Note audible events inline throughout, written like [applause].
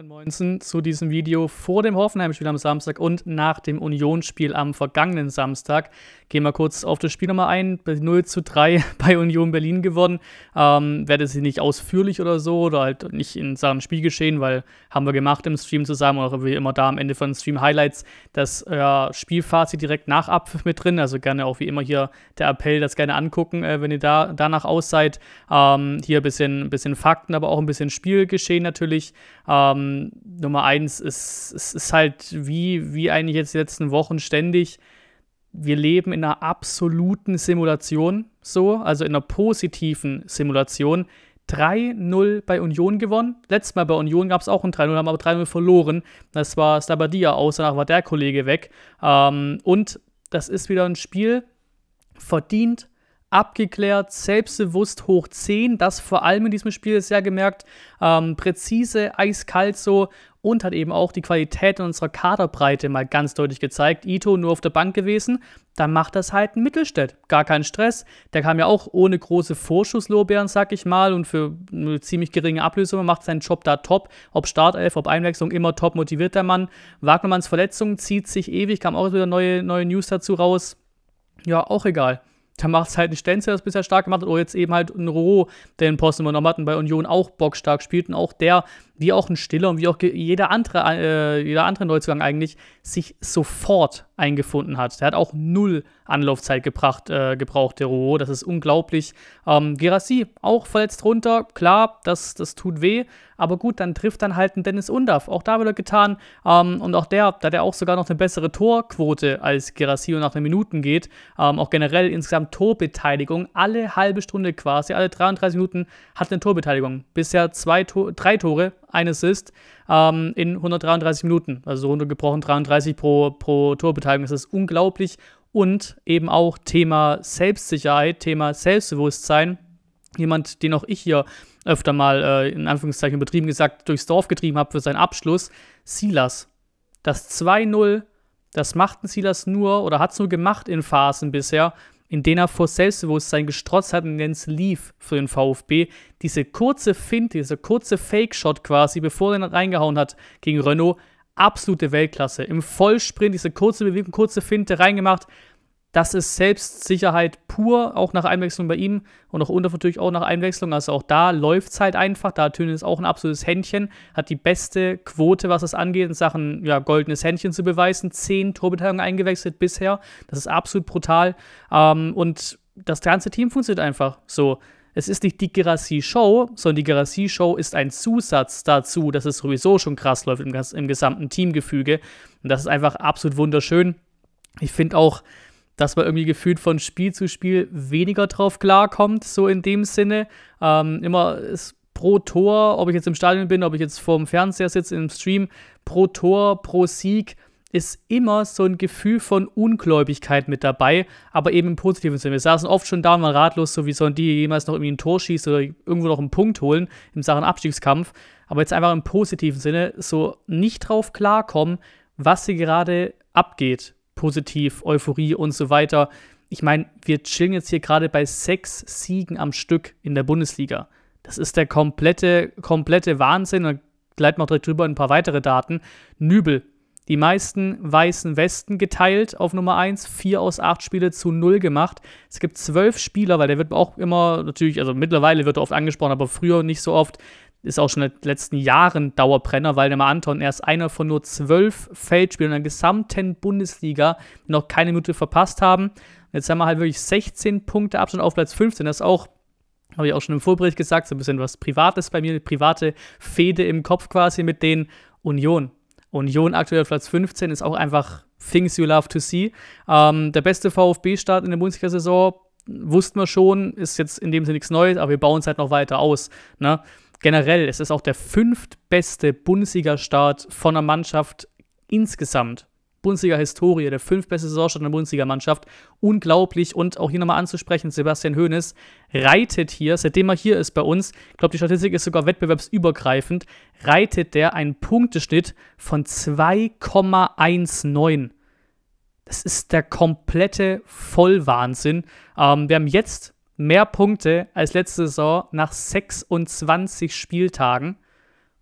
anderen Moinsen zu diesem Video vor dem Hoffenheim-Spiel am Samstag und nach dem Union-Spiel am vergangenen Samstag. Gehen wir kurz auf das Spiel nochmal ein. 0 zu 3 [laughs] bei Union Berlin gewonnen. Ähm, werde sie nicht ausführlich oder so oder halt nicht in Sachen Spiel geschehen, weil haben wir gemacht im Stream zusammen oder wie immer da am Ende von Stream Highlights das äh, Spielfazit direkt nach ab mit drin. Also gerne auch wie immer hier der Appell, das gerne angucken, äh, wenn ihr da danach aus seid. Ähm, hier ein bisschen, bisschen Fakten, aber auch ein bisschen Spielgeschehen natürlich. Ähm, ähm, Nummer eins, es, es ist halt wie, wie eigentlich jetzt die letzten Wochen ständig. Wir leben in einer absoluten Simulation, so, also in einer positiven Simulation. 3-0 bei Union gewonnen. Letztes Mal bei Union gab es auch ein 3-0, haben aber 3-0 verloren. Das war Stabadia aus, danach war der Kollege weg. Ähm, und das ist wieder ein Spiel verdient abgeklärt, selbstbewusst hoch 10. Das vor allem in diesem Spiel sehr gemerkt. Ähm, präzise, eiskalt so und hat eben auch die Qualität in unserer Kaderbreite mal ganz deutlich gezeigt. Ito nur auf der Bank gewesen, dann macht das halt ein Mittelstädt. Gar kein Stress. Der kam ja auch ohne große Vorschusslorbeeren, sag ich mal, und für eine ziemlich geringe Ablösung macht seinen Job da top. Ob Startelf, ob Einwechslung, immer top motiviert der Mann. Wagnermanns Verletzung zieht sich ewig, kam auch wieder neue, neue News dazu raus. Ja, auch egal da macht es halt ein Stenz, der das bisher stark gemacht hat, oder jetzt eben halt ein Roh, der den Posten übernommen hat und bei Union auch bockstark spielt und auch der wie auch ein Stiller und wie auch jeder andere, äh, jeder andere Neuzugang eigentlich, sich sofort eingefunden hat. Der hat auch null Anlaufzeit gebracht, äh, gebraucht, der Ruo. Das ist unglaublich. Ähm, Gerassi auch verletzt runter. Klar, das, das tut weh. Aber gut, dann trifft dann halt ein Dennis Undaff. Auch da wird er getan. Ähm, und auch der, da der auch sogar noch eine bessere Torquote als Gerassi und nach den Minuten geht. Ähm, auch generell insgesamt Torbeteiligung. Alle halbe Stunde quasi, alle 33 Minuten hat eine Torbeteiligung. Bisher zwei to drei Tore, ein Assist ähm, in 133 Minuten. Also runtergebrochen 33 pro, pro Torbeteiligung. Das ist unglaublich. Und eben auch Thema Selbstsicherheit, Thema Selbstbewusstsein. Jemand, den auch ich hier öfter mal äh, in Anführungszeichen übertrieben gesagt durchs Dorf getrieben habe für seinen Abschluss, Silas. Das 2-0, das machten Silas nur oder hat es nur gemacht in Phasen bisher, in denen er vor Selbstbewusstsein gestrotzt hat und dann es lief für den VfB. Diese kurze Finte, dieser kurze Fake-Shot quasi, bevor er ihn reingehauen hat gegen Renault, absolute Weltklasse. Im Vollsprint, diese kurze Bewegung, kurze Finte reingemacht, das ist Selbstsicherheit pur, auch nach Einwechslung bei ihm und auch Unter natürlich auch nach Einwechslung. Also auch da läuft es halt einfach. Da Tönen ist auch ein absolutes Händchen, hat die beste Quote, was es angeht, in Sachen ja, goldenes Händchen zu beweisen. Zehn Torbeteiligungen eingewechselt bisher. Das ist absolut brutal. Ähm, und das ganze Team funktioniert einfach so. Es ist nicht die Gerassi-Show, sondern die Gerassi-Show ist ein Zusatz dazu, dass es sowieso schon krass läuft im, im gesamten Teamgefüge. Und das ist einfach absolut wunderschön. Ich finde auch, dass man irgendwie gefühlt von Spiel zu Spiel weniger drauf klarkommt, so in dem Sinne. Ähm, immer ist pro Tor, ob ich jetzt im Stadion bin, ob ich jetzt vorm Fernseher sitze, im Stream, pro Tor, pro Sieg ist immer so ein Gefühl von Ungläubigkeit mit dabei, aber eben im positiven Sinne. Wir saßen oft schon da und waren ratlos, so wie sollen die jemals noch irgendwie ein Tor schießen oder irgendwo noch einen Punkt holen im Sachen Abstiegskampf. Aber jetzt einfach im positiven Sinne so nicht drauf klarkommen, was hier gerade abgeht positiv, Euphorie und so weiter. Ich meine, wir chillen jetzt hier gerade bei sechs Siegen am Stück in der Bundesliga. Das ist der komplette, komplette Wahnsinn. Und gleiten wir auch direkt drüber ein paar weitere Daten. Nübel, die meisten weißen Westen geteilt auf Nummer 1, 4 aus 8 Spiele zu 0 gemacht. Es gibt zwölf Spieler, weil der wird auch immer, natürlich, also mittlerweile wird er oft angesprochen, aber früher nicht so oft ist auch schon in den letzten Jahren Dauerbrenner, weil der mal Anton erst einer von nur zwölf Feldspielen in der gesamten Bundesliga noch keine Minute verpasst haben. Jetzt haben wir halt wirklich 16 Punkte Abstand auf Platz 15. Das ist auch, habe ich auch schon im Vorbericht gesagt, so ein bisschen was Privates bei mir, eine private Fehde im Kopf quasi mit den Union. Union aktuell auf Platz 15 ist auch einfach Things You Love to See. Ähm, der beste VfB-Start in der Bundesliga-Saison wussten wir schon, ist jetzt in dem Sinne nichts Neues, aber wir bauen es halt noch weiter aus. Ne? generell, es ist auch der fünftbeste Bundesliga-Start von einer Mannschaft insgesamt. Bundesliga-Historie, der fünftbeste Saisonstart einer Bundesliga-Mannschaft. Unglaublich. Und auch hier nochmal anzusprechen, Sebastian Hoeneß reitet hier, seitdem er hier ist bei uns, ich glaube, die Statistik ist sogar wettbewerbsübergreifend, reitet der einen Punkteschnitt von 2,19. Das ist der komplette Vollwahnsinn. Ähm, wir haben jetzt mehr Punkte als letzte Saison nach 26 Spieltagen.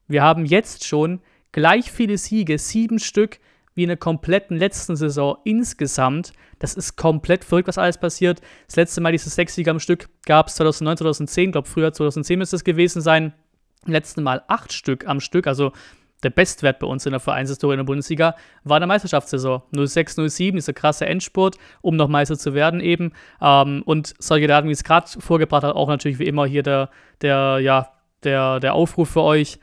Wir haben jetzt schon gleich viele Siege, sieben Stück, wie in der kompletten letzten Saison insgesamt. Das ist komplett verrückt, was alles passiert. Das letzte Mal diese sechs Siege am Stück gab es 2009, 2010, glaube früher 2010 müsste es gewesen sein. Letzten Mal acht Stück am Stück, also der Bestwert bei uns in der Vereinshistorie in der Bundesliga war in der Meisterschaftssaison. 06-07, dieser krasse Endspurt, um noch Meister zu werden eben. Ähm, und solche Daten, wie es gerade vorgebracht hat, auch natürlich wie immer hier der, der, ja, der, der Aufruf für euch.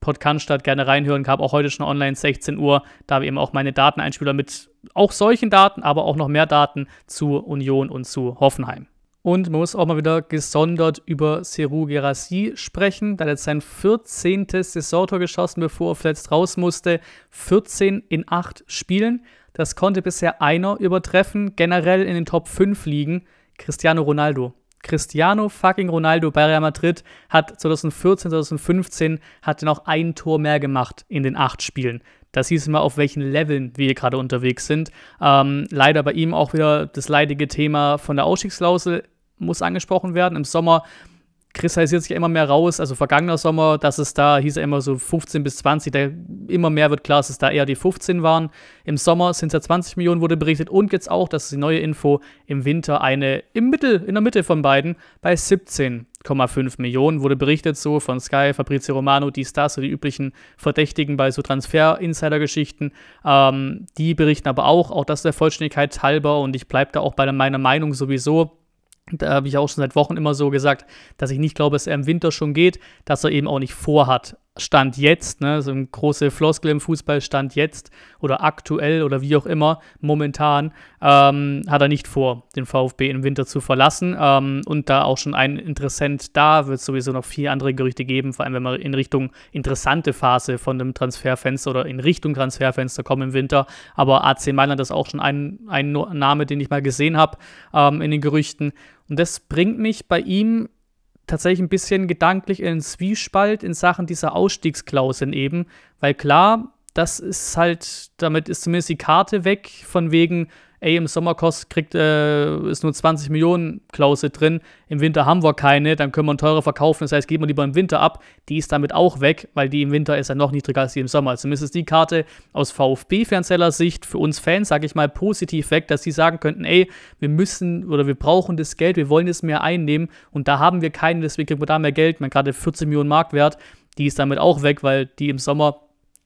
Podcast statt gerne reinhören, gab auch heute schon online 16 Uhr. Da habe ich eben auch meine Dateneinspieler mit auch solchen Daten, aber auch noch mehr Daten zu Union und zu Hoffenheim. Und man muss auch mal wieder gesondert über Seru Gerasi sprechen. Da hat er sein 14. Saisontor geschossen, bevor er verletzt raus musste. 14 in 8 Spielen. Das konnte bisher einer übertreffen, generell in den Top 5 liegen. Cristiano Ronaldo. Cristiano fucking Ronaldo bei Real Madrid hat 2014, 2015 hat noch ein Tor mehr gemacht in den 8 Spielen. Das hieß immer, auf welchen Leveln wir gerade unterwegs sind. Ähm, leider bei ihm auch wieder das leidige Thema von der Ausstiegsklausel muss angesprochen werden. Im Sommer kristallisiert sich immer mehr raus. Also vergangener Sommer, dass es da hieß ja immer so 15 bis 20, da immer mehr wird klar, dass es da eher die 15 waren. Im Sommer sind es ja 20 Millionen, wurde berichtet. Und jetzt auch, das ist die neue Info, im Winter eine im Mittel, in der Mitte von beiden bei 17,5 Millionen wurde berichtet, so von Sky, Fabrizio Romano, die Stars, so die üblichen Verdächtigen bei so Transfer-Insider-Geschichten. Ähm, die berichten aber auch, auch das der Vollständigkeit halber und ich bleibe da auch bei meiner Meinung sowieso, da habe ich auch schon seit Wochen immer so gesagt, dass ich nicht glaube, dass er im Winter schon geht, dass er eben auch nicht vorhat. Stand jetzt, ne, so eine große Floskel im Fußball, Stand jetzt oder aktuell oder wie auch immer, momentan, ähm, hat er nicht vor, den VfB im Winter zu verlassen. Ähm, und da auch schon ein Interessent da, wird es sowieso noch viele andere Gerüchte geben, vor allem wenn wir in Richtung interessante Phase von dem Transferfenster oder in Richtung Transferfenster kommen im Winter. Aber AC Mailand ist auch schon ein, ein Name, den ich mal gesehen habe ähm, in den Gerüchten. Und das bringt mich bei ihm tatsächlich ein bisschen gedanklich in einen Zwiespalt in Sachen dieser Ausstiegsklauseln eben, weil klar, das ist halt, damit ist zumindest die Karte weg, von wegen, ey, im Sommer kost, kriegt, äh, ist nur 20 Millionen Klausel drin, im Winter haben wir keine, dann können wir einen teurer verkaufen, das heißt, geben wir lieber im Winter ab, die ist damit auch weg, weil die im Winter ist ja noch niedriger als die im Sommer. Also zumindest ist die Karte aus VfB-Fernseller-Sicht für uns Fans, sage ich mal, positiv weg, dass sie sagen könnten, ey, wir müssen oder wir brauchen das Geld, wir wollen es mehr einnehmen und da haben wir keinen, deswegen kriegen wir da mehr Geld, man gerade 14 Millionen Mark wert, die ist damit auch weg, weil die im Sommer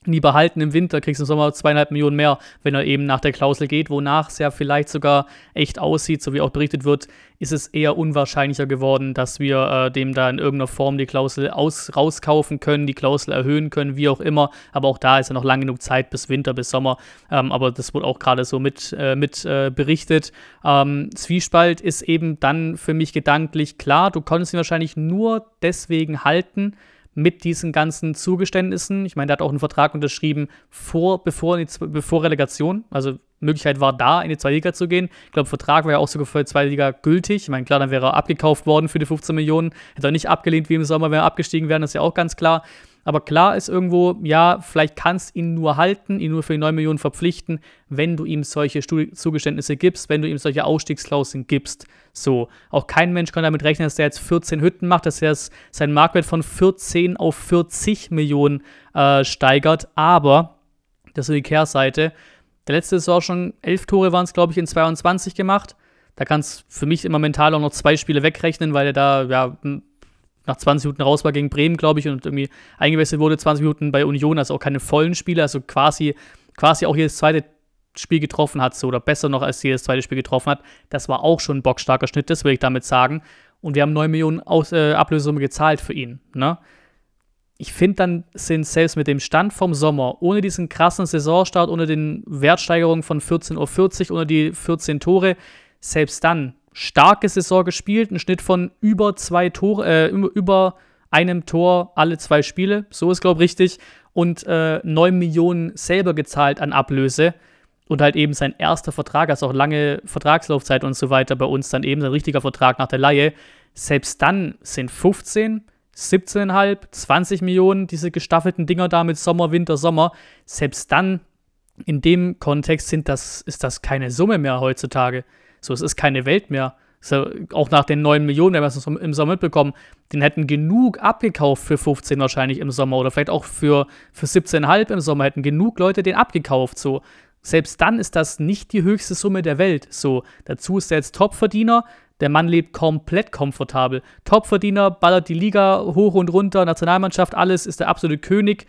nie behalten im Winter, kriegst du im Sommer zweieinhalb Millionen mehr, wenn er eben nach der Klausel geht, wonach es ja vielleicht sogar echt aussieht, so wie auch berichtet wird, ist es eher unwahrscheinlicher geworden, dass wir äh, dem da in irgendeiner Form die Klausel aus rauskaufen können, die Klausel erhöhen können, wie auch immer. Aber auch da ist ja noch lang genug Zeit bis Winter, bis Sommer. Ähm, aber das wurde auch gerade so mit, äh, mit äh, berichtet. Ähm, Zwiespalt ist eben dann für mich gedanklich klar, du konntest ihn wahrscheinlich nur deswegen halten, mit diesen ganzen Zugeständnissen. Ich meine, der hat auch einen Vertrag unterschrieben, vor, bevor, die, bevor Relegation. Also Möglichkeit war da, in die zweite Liga zu gehen. Ich glaube, Vertrag wäre ja auch sogar für die zweite Liga gültig. Ich meine, klar, dann wäre er abgekauft worden für die 15 Millionen. Hätte er nicht abgelehnt wie im Sommer, wenn er abgestiegen wäre, das ist ja auch ganz klar. Aber klar ist irgendwo, ja, vielleicht kannst ihn nur halten, ihn nur für die 9 Millionen verpflichten, wenn du ihm solche Zugeständnisse gibst, wenn du ihm solche Ausstiegsklauseln gibst. So. Auch kein Mensch kann damit rechnen, dass der jetzt 14 Hütten macht, dass er seinen Marktwert von 14 auf 40 Millionen äh, steigert. Aber, das ist die Kehrseite. Der letzte ist auch schon, 11 Tore waren es, glaube ich, in 22 gemacht. Da kannst du für mich immer mental auch noch zwei Spiele wegrechnen, weil er da ja nach 20 Minuten raus war gegen Bremen, glaube ich, und irgendwie eingewechselt wurde, 20 Minuten bei Union, also auch keine vollen Spiele, also quasi, quasi auch jedes zweite Spiel getroffen hat, so, oder besser noch als jedes zweite Spiel getroffen hat. Das war auch schon ein bockstarker Schnitt, das will ich damit sagen. Und wir haben 9 Millionen Aus äh, Ablösesumme gezahlt für ihn. Ne? Ich finde, dann sind selbst mit dem Stand vom Sommer, ohne diesen krassen Saisonstart, ohne den Wertsteigerung von 14.40 Uhr, ohne die 14 Tore, selbst dann starke Saison gespielt, einen Schnitt von über zwei Tore, äh, über einem Tor alle zwei Spiele, so ist glaube ich richtig, und äh, 9 Millionen selber gezahlt an Ablöse und halt eben sein erster Vertrag, also auch lange Vertragslaufzeit und so weiter bei uns, dann eben sein richtiger Vertrag nach der Laie. Selbst dann sind 15, 17,5, 20 Millionen diese gestaffelten Dinger da mit Sommer, Winter, Sommer. Selbst dann in dem Kontext sind das, ist das keine Summe mehr heutzutage. So, es ist keine Welt mehr. So, auch nach den 9 Millionen, wenn wir es im Sommer mitbekommen, den hätten genug abgekauft für 15 wahrscheinlich im Sommer oder vielleicht auch für, für 17,5 im Sommer, hätten genug Leute den abgekauft. So, selbst dann ist das nicht die höchste Summe der Welt. So, dazu ist er jetzt Topverdiener. Der Mann lebt komplett komfortabel. Topverdiener, ballert die Liga hoch und runter, Nationalmannschaft, alles, ist der absolute König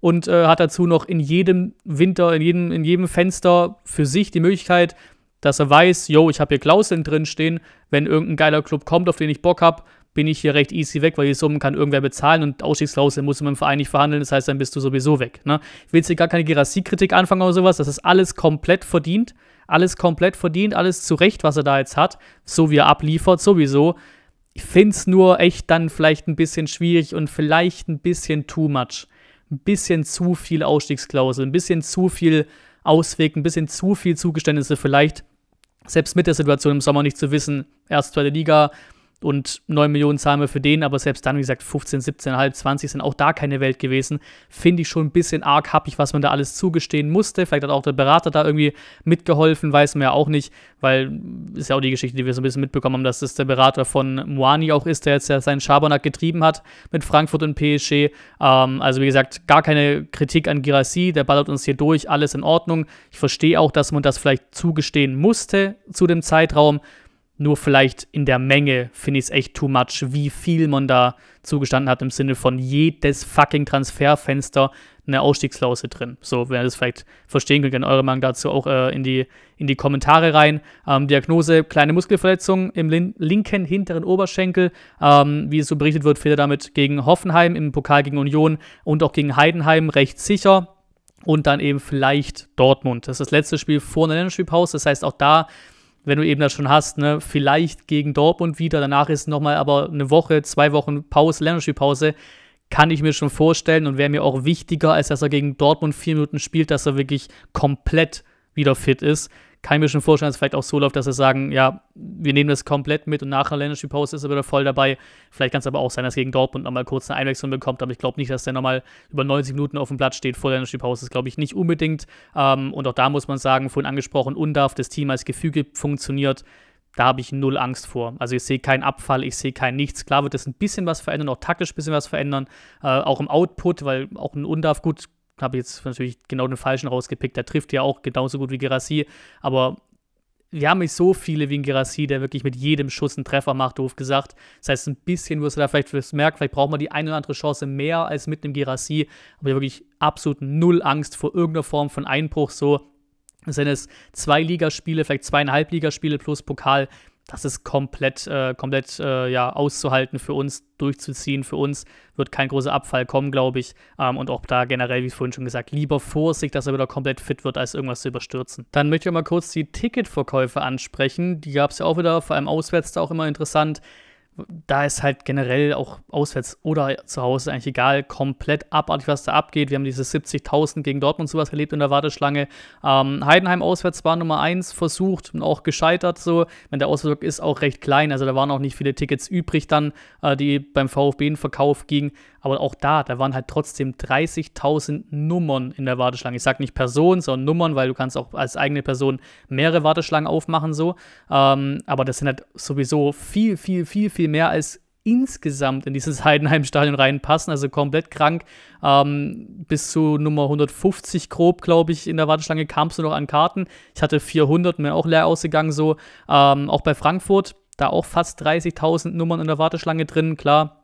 und äh, hat dazu noch in jedem Winter, in jedem, in jedem Fenster für sich die Möglichkeit, dass er weiß, yo, ich habe hier Klauseln drinstehen, wenn irgendein geiler Club kommt, auf den ich Bock habe, bin ich hier recht easy weg, weil die Summen kann irgendwer bezahlen und Ausstiegsklauseln muss man im Verein nicht verhandeln, das heißt, dann bist du sowieso weg. Ne? Ich will jetzt hier gar keine Gerassie-Kritik anfangen oder sowas, das ist alles komplett verdient, alles komplett verdient, alles zurecht, was er da jetzt hat, so wie er abliefert, sowieso. Ich finde es nur echt dann vielleicht ein bisschen schwierig und vielleicht ein bisschen too much. Ein bisschen zu viel Ausstiegsklausel, ein bisschen zu viel Ausweg, ein bisschen zu viel Zugeständnisse vielleicht selbst mit der Situation im Sommer nicht zu wissen, erst zweite Liga, und 9 Millionen zahlen wir für den, aber selbst dann, wie gesagt, 15, 17,5, 20 sind auch da keine Welt gewesen. Finde ich schon ein bisschen arg happig, was man da alles zugestehen musste. Vielleicht hat auch der Berater da irgendwie mitgeholfen, weiß man ja auch nicht, weil ist ja auch die Geschichte, die wir so ein bisschen mitbekommen haben, dass das der Berater von Moani auch ist, der jetzt ja seinen Schabernack getrieben hat mit Frankfurt und PSG. Ähm, also wie gesagt, gar keine Kritik an Girassi, der ballert uns hier durch, alles in Ordnung. Ich verstehe auch, dass man das vielleicht zugestehen musste zu dem Zeitraum nur vielleicht in der Menge finde ich es echt too much, wie viel man da zugestanden hat im Sinne von jedes fucking Transferfenster eine Ausstiegsklausel drin. So, wenn ihr das vielleicht verstehen könnt, gerne eure Meinung dazu auch äh, in, die, in die Kommentare rein. Ähm, Diagnose, kleine Muskelverletzung im lin linken hinteren Oberschenkel. Ähm, wie es so berichtet wird, fehlt er damit gegen Hoffenheim, im Pokal gegen Union und auch gegen Heidenheim recht sicher. Und dann eben vielleicht Dortmund. Das ist das letzte Spiel vor einer Länderspielpause. Das heißt, auch da wenn du eben das schon hast, ne, vielleicht gegen Dortmund wieder, danach ist nochmal aber eine Woche, zwei Wochen Pause, Länderspielpause, kann ich mir schon vorstellen und wäre mir auch wichtiger, als dass er gegen Dortmund vier Minuten spielt, dass er wirklich komplett wieder fit ist kann ich mir schon vorstellen, dass es vielleicht auch so läuft, dass sie sagen, ja, wir nehmen das komplett mit und nachher Länderspiel Pause ist er wieder voll dabei. Vielleicht kann es aber auch sein, dass gegen Dortmund nochmal kurz eine Einwechslung bekommt, aber ich glaube nicht, dass der nochmal über 90 Minuten auf dem Platz steht vor Länderspiel Pause. Das glaube ich nicht unbedingt. Ähm, und auch da muss man sagen, vorhin angesprochen, undarf das Team als Gefüge funktioniert da habe ich null Angst vor. Also ich sehe keinen Abfall, ich sehe kein nichts. Klar wird das ein bisschen was verändern, auch taktisch ein bisschen was verändern, äh, auch im Output, weil auch ein Undarf, gut, habe jetzt natürlich genau den falschen rausgepickt. Der trifft ja auch genauso gut wie Gerassi, aber wir haben nicht so viele wie ein Gerassi, der wirklich mit jedem Schuss einen Treffer macht, doof gesagt. Das heißt, ein bisschen wirst du da vielleicht fürs merken, vielleicht braucht man die eine oder andere Chance mehr als mit einem Gerassi, aber wirklich absolut null Angst vor irgendeiner Form von Einbruch so. Sind es zwei Ligaspiele, vielleicht zweieinhalb Ligaspiele plus Pokal, das ist komplett, äh, komplett äh, ja, auszuhalten für uns, durchzuziehen für uns. Wird kein großer Abfall kommen, glaube ich. Ähm, und auch da generell, wie vorhin schon gesagt, lieber Vorsicht, dass er wieder komplett fit wird, als irgendwas zu überstürzen. Dann möchte ich mal kurz die Ticketverkäufe ansprechen. Die gab es ja auch wieder, vor allem auswärts, da auch immer interessant da ist halt generell auch auswärts oder zu Hause eigentlich egal, komplett abartig, was da abgeht. Wir haben diese 70.000 gegen Dortmund sowas erlebt in der Warteschlange. Ähm, Heidenheim auswärts war Nummer 1 versucht und auch gescheitert so. Wenn der Auswärtsblock ist auch recht klein, also da waren auch nicht viele Tickets übrig dann, äh, die beim VfB in Verkauf gingen. Aber auch da, da waren halt trotzdem 30.000 Nummern in der Warteschlange. Ich sage nicht Personen, sondern Nummern, weil du kannst auch als eigene Person mehrere Warteschlangen aufmachen so. Ähm, aber das sind halt sowieso viel, viel, viel, viel viel mehr als insgesamt in dieses [laughs] Heidenheim-Stadion reinpassen, also komplett krank. Ähm, bis zu Nummer 150 grob, glaube ich, in der Warteschlange kamst du noch an Karten. Ich hatte 400, mir auch leer ausgegangen so. Ähm, auch bei Frankfurt, da auch fast 30.000 Nummern in der Warteschlange drin, klar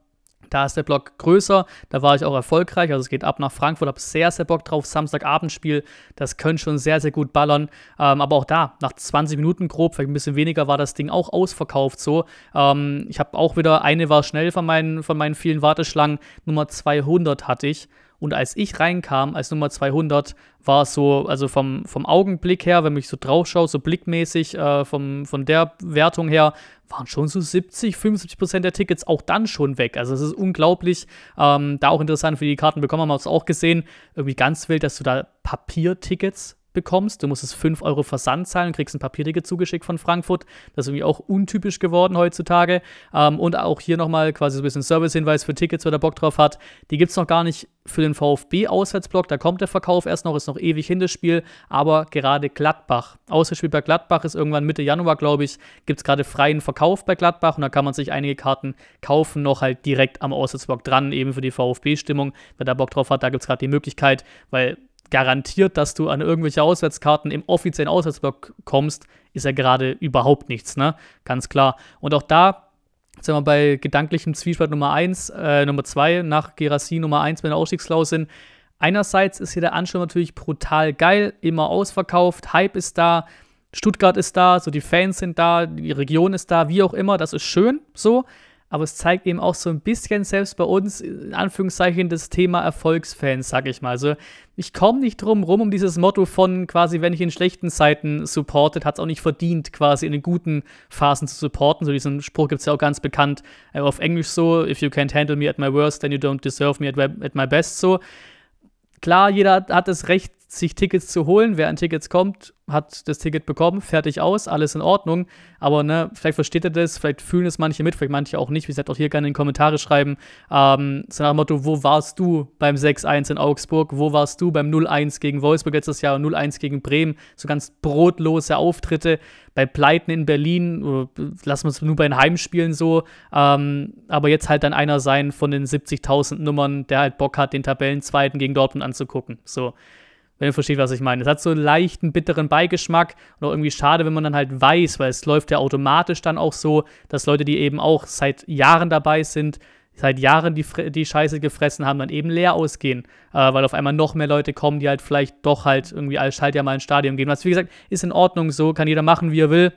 da ist der Block größer, da war ich auch erfolgreich. Also es geht ab nach Frankfurt, habe sehr, sehr Bock drauf. Samstagabendspiel, das könnte schon sehr, sehr gut ballern. Ähm, aber auch da, nach 20 Minuten grob, vielleicht ein bisschen weniger, war das Ding auch ausverkauft so. Ähm, ich habe auch wieder, eine war schnell von meinen, von meinen vielen Warteschlangen, Nummer 200 hatte ich. Und als ich reinkam, als Nummer 200, war es so, also vom, vom Augenblick her, wenn ich so drauf schaue, so blickmäßig, äh, vom, von der Wertung her, waren schon so 70, 75 Prozent der Tickets auch dann schon weg. Also es ist unglaublich. Ähm, da auch interessant für die Karten bekommen haben wir es auch gesehen. Irgendwie ganz wild, dass du da Papiertickets bekommst. Du musst musstest 5 Euro Versand zahlen und kriegst ein Papierticket zugeschickt von Frankfurt. Das ist irgendwie auch untypisch geworden heutzutage. Ähm, und auch hier nochmal quasi so ein bisschen Service-Hinweis für Tickets, wer da Bock drauf hat. Die gibt es noch gar nicht für den VfB-Auswärtsblock. Da kommt der Verkauf erst noch, ist noch ewig hin das Spiel. Aber gerade Gladbach, ausgespielt bei Gladbach, ist irgendwann Mitte Januar, glaube ich, gibt es gerade freien Verkauf bei Gladbach. Und da kann man sich einige Karten kaufen, noch halt direkt am Auswärtsblock dran, eben für die VfB-Stimmung. Wer da Bock drauf hat, da gibt es gerade die Möglichkeit, weil garantiert, dass du an irgendwelche Auswärtskarten im offiziellen Auswärtsblock kommst, ist ja gerade überhaupt nichts, ne? Ganz klar. Und auch da sind wir bei gedanklichem Zwiespalt Nummer 1, äh, Nummer 2 nach Gerassi Nummer 1 bei der Ausstiegsklausel. Einerseits ist hier der Ansturm natürlich brutal geil, immer ausverkauft, Hype ist da, Stuttgart ist da, so die Fans sind da, die Region ist da, wie auch immer, das ist schön so aber es zeigt eben auch so ein bisschen selbst bei uns, in Anführungszeichen, das Thema Erfolgsfans, sag ich mal. Also ich komme nicht drum rum um dieses Motto von quasi, wenn ich in schlechten Zeiten supportet, hat es auch nicht verdient, quasi in den guten Phasen zu supporten. So diesen Spruch gibt es ja auch ganz bekannt äh, auf Englisch so, if you can't handle me at my worst, then you don't deserve me at, at my best so. Klar, jeder hat das Recht, sich Tickets zu holen. Wer an Tickets kommt, hat das Ticket bekommen, fertig aus, alles in Ordnung. Aber ne, vielleicht versteht ihr das, vielleicht fühlen es manche mit, vielleicht manche auch nicht. Wie gesagt, auch hier gerne in die Kommentare schreiben. Ähm, so nach dem Motto, wo warst du beim 6-1 in Augsburg? Wo warst du beim 0-1 gegen Wolfsburg letztes Jahr 0-1 gegen Bremen? So ganz brotlose Auftritte bei Pleiten in Berlin, äh, lassen wir es nur bei den Heimspielen so, ähm, aber jetzt halt dann einer sein von den 70.000 Nummern, der halt Bock hat, den Tabellenzweiten gegen Dortmund anzugucken. So, wenn ihr versteht, was ich meine. Es hat so einen leichten, bitteren Beigeschmack und auch irgendwie schade, wenn man dann halt weiß, weil es läuft ja automatisch dann auch so, dass Leute, die eben auch seit Jahren dabei sind, seit Jahren die, die Scheiße gefressen haben, dann eben leer ausgehen, äh, weil auf einmal noch mehr Leute kommen, die halt vielleicht doch halt irgendwie als ja mal ins Stadion gehen. Was, wie gesagt, ist in Ordnung so, kann jeder machen, wie er will.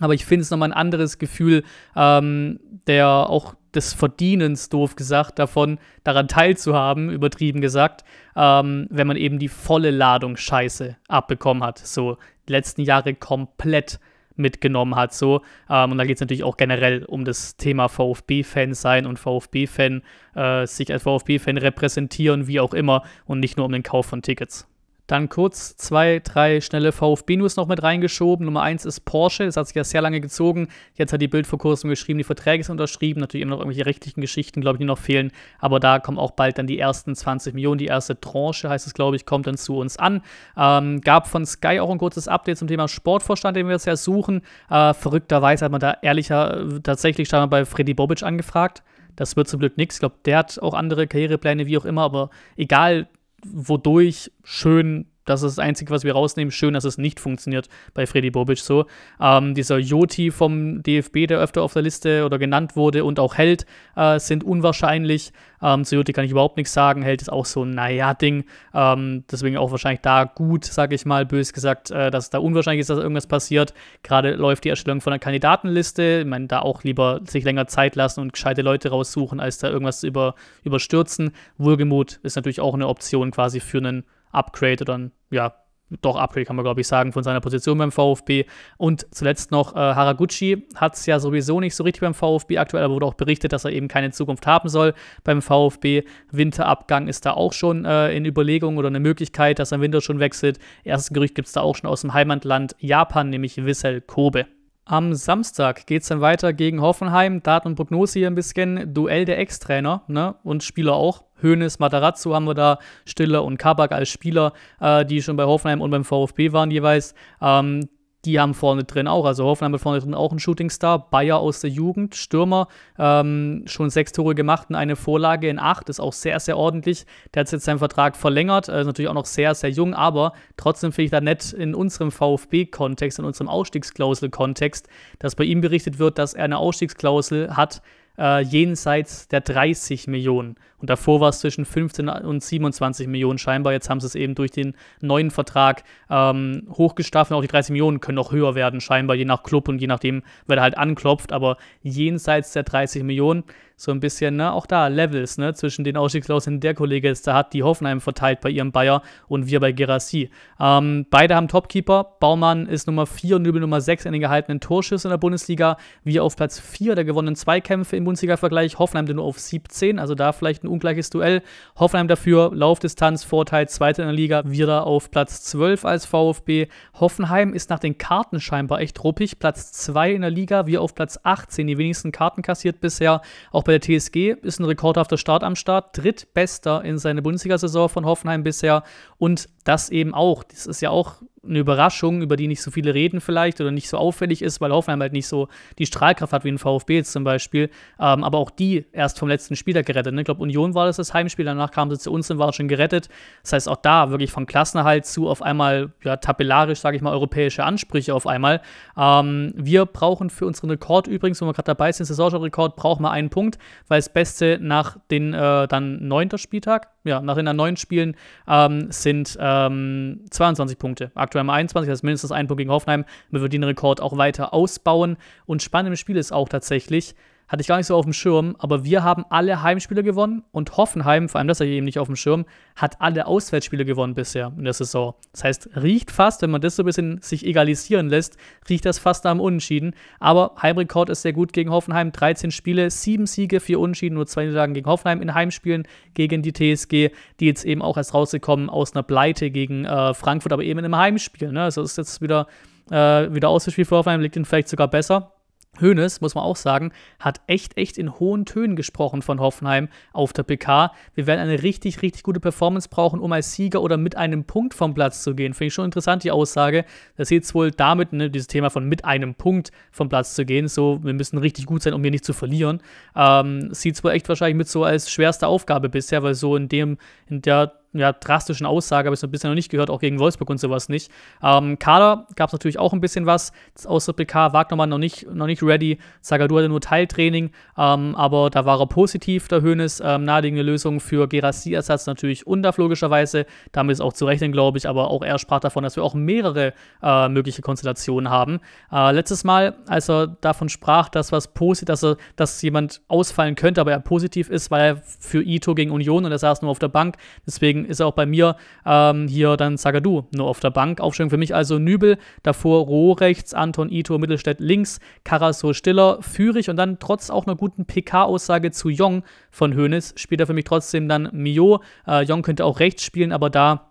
Aber ich finde es nochmal ein anderes Gefühl, ähm, der auch des Verdienens, doof gesagt, davon daran teilzuhaben, übertrieben gesagt, ähm, wenn man eben die volle Ladung Scheiße abbekommen hat. So, die letzten Jahre komplett mitgenommen hat. So. Ähm, und da geht es natürlich auch generell um das Thema VfB-Fan sein und VfB-Fan, äh, sich als VfB-Fan repräsentieren, wie auch immer, und nicht nur um den Kauf von Tickets. Dann kurz zwei, drei schnelle VfB-News noch mit reingeschoben. Nummer eins ist Porsche. Das hat sich ja sehr lange gezogen. Jetzt hat die Bild vor kurzem geschrieben, die Verträge sind unterschrieben. Natürlich immer noch irgendwelche rechtlichen Geschichten, glaube ich, die noch fehlen. Aber da kommen auch bald dann die ersten 20 Millionen. Die erste Tranche, heißt es, glaube ich, kommt dann zu uns an. Ähm, gab von Sky auch ein kurzes Update zum Thema Sportvorstand, den wir jetzt ja suchen. Äh, verrückterweise hat man da ehrlicher, äh, tatsächlich stand man bei Freddy Bobic angefragt. Das wird zum Glück nichts. Ich glaube, der hat auch andere Karrierepläne, wie auch immer. Aber egal, wodurch schön das ist das Einzige, was wir rausnehmen. Schön, dass es nicht funktioniert bei Freddy Bobic so. Ähm, dieser Joti vom DFB, der öfter auf der Liste oder genannt wurde und auch Held, äh, sind unwahrscheinlich. Ähm, zu Joti kann ich überhaupt nichts sagen. Held ist auch so ein Naja-Ding. Ähm, deswegen auch wahrscheinlich da gut, sage ich mal, bös gesagt, äh, dass es da unwahrscheinlich ist, dass irgendwas passiert. Gerade läuft die Erstellung von einer Kandidatenliste. Ich meine, da auch lieber sich länger Zeit lassen und gescheite Leute raussuchen, als da irgendwas zu über, überstürzen. Wohlgemut ist natürlich auch eine Option quasi für einen Upgrade oder ein, ja, doch Upgrade kann man glaube ich sagen von seiner Position beim VfB. Und zuletzt noch äh, Haraguchi hat es ja sowieso nicht so richtig beim VfB aktuell, aber wurde auch berichtet, dass er eben keine Zukunft haben soll beim VfB. Winterabgang ist da auch schon äh, in Überlegung oder eine Möglichkeit, dass er im Winter schon wechselt. Erstes Gerücht gibt es da auch schon aus dem Heimatland Japan, nämlich Wissel Kobe. Am Samstag geht es dann weiter gegen Hoffenheim. Daten und Prognose hier ein bisschen. Duell der Ex-Trainer ne? und Spieler auch. Hoeneß, Matarazzo haben wir da, Stiller und Kabak als Spieler, äh, die schon bei Hoffenheim und beim VfB waren jeweils. Ähm, die haben vorne drin auch, also Hoffenheim hat vorne drin auch einen Shootingstar, Bayer aus der Jugend, Stürmer, ähm, schon sechs Tore gemacht und eine Vorlage in acht, ist auch sehr, sehr ordentlich. Der hat jetzt seinen Vertrag verlängert, ist natürlich auch noch sehr, sehr jung, aber trotzdem finde ich da nett in unserem VfB-Kontext, in unserem Ausstiegsklausel-Kontext, dass bei ihm berichtet wird, dass er eine Ausstiegsklausel hat, äh, jenseits der 30 Millionen. Und davor war es zwischen 15 und 27 Millionen scheinbar. Jetzt haben sie es eben durch den neuen Vertrag ähm, hochgestaffelt. Auch die 30 Millionen können noch höher werden, scheinbar, je nach Club und je nachdem, wer da halt anklopft. Aber jenseits der 30 Millionen, so ein bisschen, ne, auch da Levels, ne, zwischen den Ausstiegsklauseln, der Kollege jetzt da hat, die Hoffenheim verteilt bei ihrem Bayer und wir bei Gerassi. Ähm, beide haben Topkeeper. Baumann ist Nummer 4 und Nübel Nummer 6 in den gehaltenen Torschüssen in der Bundesliga. Wir auf Platz 4 der gewonnenen Zweikämpfe im Bundesliga-Vergleich. Hoffenheim nur auf 17, also da vielleicht ein ungleiches Duell. Hoffenheim dafür, Laufdistanz, Vorteil, zweite in der Liga, wieder auf Platz 12 als VfB. Hoffenheim ist nach den Karten scheinbar echt ruppig. Platz 2 in der Liga, wir auf Platz 18, die wenigsten Karten kassiert bisher. Auch bei der TSG ist ein rekordhafter Start am Start. Drittbester in seiner Bundesliga-Saison von Hoffenheim bisher. Und das eben auch. Das ist ja auch eine Überraschung, über die nicht so viele reden vielleicht oder nicht so auffällig ist, weil Hoffenheim halt nicht so die Strahlkraft hat wie ein VfB jetzt zum Beispiel. Ähm, aber auch die erst vom letzten Spieler gerettet. Ne? Ich glaube, Union war das das Heimspiel, danach kamen sie zu uns und waren schon gerettet. Das heißt, auch da wirklich vom Klassenerhalt zu auf einmal, ja, tabellarisch, sage ich mal, europäische Ansprüche auf einmal. Ähm, wir brauchen für unseren Rekord übrigens, wo wir gerade dabei sind, Saisonrekord, brauchen wir einen Punkt, weil das Beste nach den äh, dann neunter Spieltag ja, nach den neun Spielen ähm, sind ähm, 22 Punkte. Aktuell mal 21, das ist mindestens ein Punkt gegen Hoffenheim. Wir würden den Rekord auch weiter ausbauen. Und spannend im Spiel ist auch tatsächlich, hatte ich gar nicht so auf dem Schirm, aber wir haben alle Heimspiele gewonnen und Hoffenheim, vor allem das hatte ich eben nicht auf dem Schirm, hat alle Auswärtsspiele gewonnen bisher in der Saison. Das heißt, riecht fast, wenn man das so ein bisschen sich egalisieren lässt, riecht das fast am Unentschieden. Aber Heimrekord ist sehr gut gegen Hoffenheim. 13 Spiele, 7 Siege, 4 Unentschieden, nur 2 Niederlagen gegen Hoffenheim in Heimspielen gegen die TSG, die jetzt eben auch erst rausgekommen aus einer Pleite gegen äh, Frankfurt, aber eben in einem Heimspiel. Ne? Also ist jetzt wieder, äh, wieder ausgespielt für Hoffenheim, liegt ihnen vielleicht sogar besser. Hoeneß, muss man auch sagen, hat echt, echt in hohen Tönen gesprochen von Hoffenheim auf der PK. Wir werden eine richtig, richtig gute Performance brauchen, um als Sieger oder mit einem Punkt vom Platz zu gehen. Finde ich schon interessant, die Aussage. Das jetzt wohl damit, ne, dieses Thema von mit einem Punkt vom Platz zu gehen. So, wir müssen richtig gut sein, um hier nicht zu verlieren. Ähm, sieht es wohl echt wahrscheinlich mit so als schwerste Aufgabe bisher, weil so in dem, in der ja, drastischen Aussage habe ich so ein bisschen noch nicht gehört, auch gegen Wolfsburg und sowas nicht. Ähm, Kader gab es natürlich auch ein bisschen was. Das außer PK Wagnermann noch nicht, noch nicht ready. Zagadou hatte nur Teiltraining, ähm, aber da war er positiv, der Höhnes. Ähm, naheliegende Lösung für Gerassi-Ersatz natürlich UNDAF logischerweise. Damit ist auch zu rechnen, glaube ich, aber auch er sprach davon, dass wir auch mehrere äh, mögliche Konstellationen haben. Äh, letztes Mal, als er davon sprach, dass was positiv, dass dass jemand ausfallen könnte, aber er positiv ist, weil er für Ito gegen Union und er saß nur auf der Bank. Deswegen ist er auch bei mir ähm, hier dann Sagadu nur auf der Bank. Aufstellung für mich also Nübel, davor Roh rechts, Anton Ito Mittelstädt links, Karaso Stiller, Führig und dann trotz auch einer guten PK-Aussage zu Jong von Hoeneß spielt er für mich trotzdem dann Mio. Äh, Jong könnte auch rechts spielen, aber da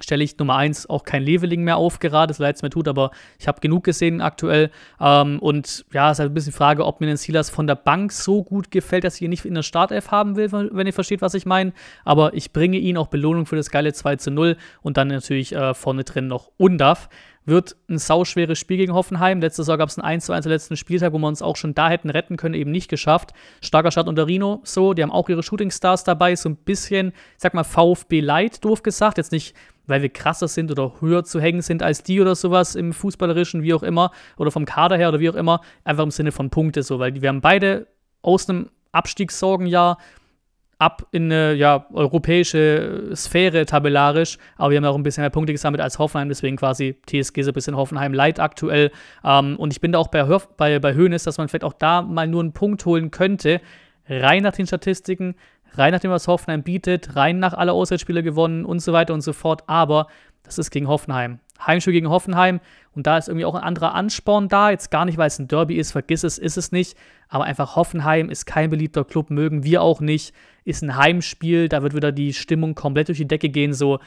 stelle ich Nummer 1 auch kein Leveling mehr auf, gerade, es leid es mir tut, aber ich habe genug gesehen aktuell. Ähm, und ja, es ist halt ein bisschen Frage, ob mir den Silas von der Bank so gut gefällt, dass ich ihn nicht in der Startelf haben will, wenn ihr versteht, was ich meine. Aber ich bringe ihn auch Belohnung für das geile 2 zu 0 und dann natürlich äh, vorne drin noch Undaf. Wird ein sauschweres Spiel gegen Hoffenheim. Letztes Jahr gab es ein 1 zu 1 letzten Spieltag, wo wir uns auch schon da hätten retten können, eben nicht geschafft. Starker Start unter Rino, so, die haben auch ihre Shooting Stars dabei, so ein bisschen, ich sag mal, VfB Light, doof gesagt. Jetzt nicht weil wir krasser sind oder höher zu hängen sind als die oder sowas im Fußballerischen, wie auch immer, oder vom Kader her oder wie auch immer, einfach im Sinne von Punkte so, weil wir haben beide aus einem Abstiegssorgenjahr ab in eine ja, europäische Sphäre tabellarisch, aber wir haben auch ein bisschen mehr Punkte gesammelt als Hoffenheim, deswegen quasi TSG so ein bisschen Hoffenheim light aktuell. Ähm, und ich bin da auch bei, Hörf bei, bei Hoeneß, dass man vielleicht auch da mal nur einen Punkt holen könnte, rein nach den Statistiken, rein nach dem, was Hoffenheim bietet, rein nach alle Auswärtsspiele gewonnen und so weiter und so fort. Aber das ist gegen Hoffenheim. Heimspiel gegen Hoffenheim und da ist irgendwie auch ein anderer Ansporn da. Jetzt gar nicht, weil es ein Derby ist, vergiss es, ist es nicht. Aber einfach Hoffenheim ist kein beliebter Club, mögen wir auch nicht. Ist ein Heimspiel, da wird wieder die Stimmung komplett durch die Decke gehen. So,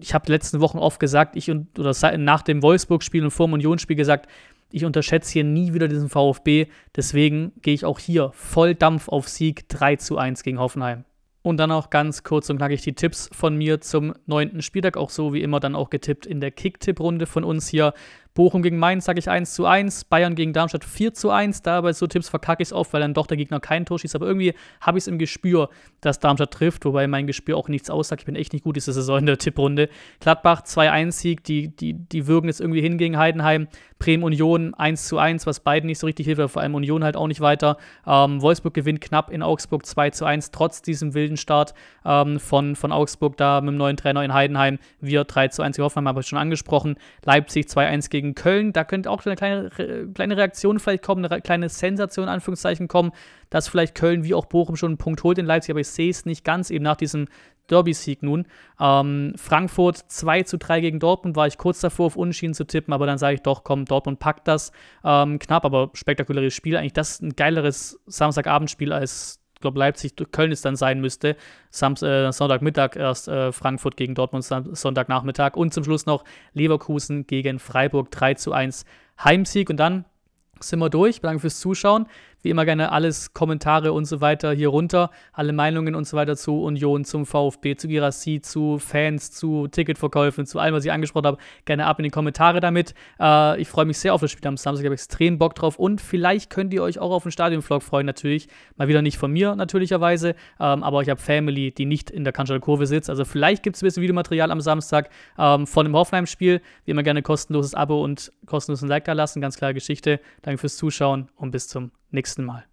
ich habe letzten Wochen oft gesagt, ich und oder nach dem Wolfsburg-Spiel und vor dem Union-Spiel gesagt, ich unterschätze hier nie wieder diesen VfB. Deswegen gehe ich auch hier voll Dampf auf Sieg 3 zu 1 gegen Hoffenheim. Und dann auch ganz kurz und knackig die Tipps von mir zum neunten Spieltag. Auch so wie immer dann auch getippt in der Kick-Tipp-Runde von uns hier. Bochum gegen Mainz sage ich 1 zu 1, Bayern gegen Darmstadt 4 zu 1. Da bei so Tipps verkacke ich es oft, weil dann doch der Gegner kein Tor schießt. Aber irgendwie habe ich es im Gespür, dass Darmstadt trifft, wobei mein Gespür auch nichts aussagt. Ich bin echt nicht gut diese Saison in der Tipprunde. Gladbach 2-1-Sieg, die, die, die wirken jetzt irgendwie hin gegen Heidenheim. Bremen Union 1 zu 1, was beiden nicht so richtig hilft, vor allem Union halt auch nicht weiter. Ähm, Wolfsburg gewinnt knapp in Augsburg 2 zu 1, trotz diesem wilden Start ähm, von, von Augsburg da mit dem neuen Trainer in Heidenheim. Wir 3 zu 1 gegen haben wir ich schon angesprochen. Leipzig 2-1 gegen gegen Köln. Da könnte auch eine kleine, kleine Reaktion vielleicht kommen, eine kleine Sensation, Anführungszeichen, kommen, dass vielleicht Köln wie auch Bochum schon einen Punkt holt in Leipzig, aber ich sehe es nicht ganz eben nach diesem Derby-Sieg nun. Ähm, Frankfurt 2 zu 3 gegen Dortmund, war ich kurz davor, auf Unentschieden zu tippen, aber dann sage ich doch, komm, Dortmund packt das. Ähm, knapp, aber spektakuläres Spiel. Eigentlich das ein geileres Samstagabendspiel als glaube Leipzig, Köln es dann sein müsste. Samst, äh, Sonntagmittag erst äh, Frankfurt gegen Dortmund, Sonntagnachmittag und zum Schluss noch Leverkusen gegen Freiburg 3 zu 1 Heimsieg und dann sind wir durch. Danke fürs Zuschauen wie immer gerne alles Kommentare und so weiter hier runter, alle Meinungen und so weiter zu Union, zum VfB, zu Girassi, zu Fans, zu Ticketverkäufen, zu allem, was ich angesprochen habe, gerne ab in die Kommentare damit. Äh, ich freue mich sehr auf das Spiel am Samstag, ich habe extrem Bock drauf und vielleicht könnt ihr euch auch auf den Stadionvlog freuen, natürlich. Mal wieder nicht von mir, natürlicherweise, ähm, aber ich habe Family, die nicht in der Kanschal Kurve sitzt, also vielleicht gibt es ein bisschen Videomaterial am Samstag ähm, von dem Hoffenheim-Spiel, wie immer gerne kostenloses Abo und kostenlosen Like da lassen, ganz klare Geschichte. Danke fürs Zuschauen und bis zum nächsten Mal.